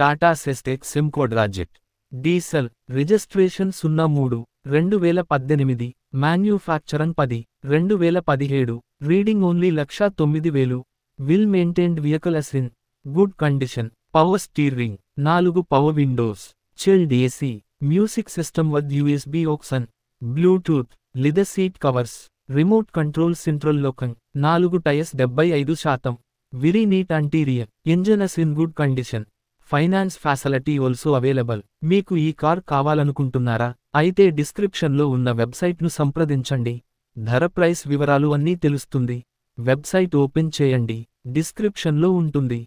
టాటా సెస్టెక్ సిమ్కోడ్ రాజెట్ డీసెల్ రిజిస్ట్రేషన్ సున్నా మూడు రెండు వేల పద్దెనిమిది మ్యాన్యుఫ్యాక్చరం పది రెండు వేల పదిహేడు రీడింగ్ ఓన్లీ లక్షా తొమ్మిది వేలు well maintained vehicle is in good condition power steering నాలుగు power windows chilled AC music system with USB ఓక్సన్ bluetooth leather seat covers remote control central లోకం నాలుగు టైర్స్ డెబ్బై ఐదు శాతం very neat interior engine is in good condition finance facility also available మీకు ఈ car కావాలనుకుంటున్నారా అయితే డిస్క్రిప్షన్లో ఉన్న వెబ్సైట్ను సంప్రదించండి ధర ప్రైస్ వివరాలు అన్నీ తెలుస్తుంది వెబ్సైట్ ఓపెన్ చేయండి డిస్క్రిప్షన్లో ఉంటుంది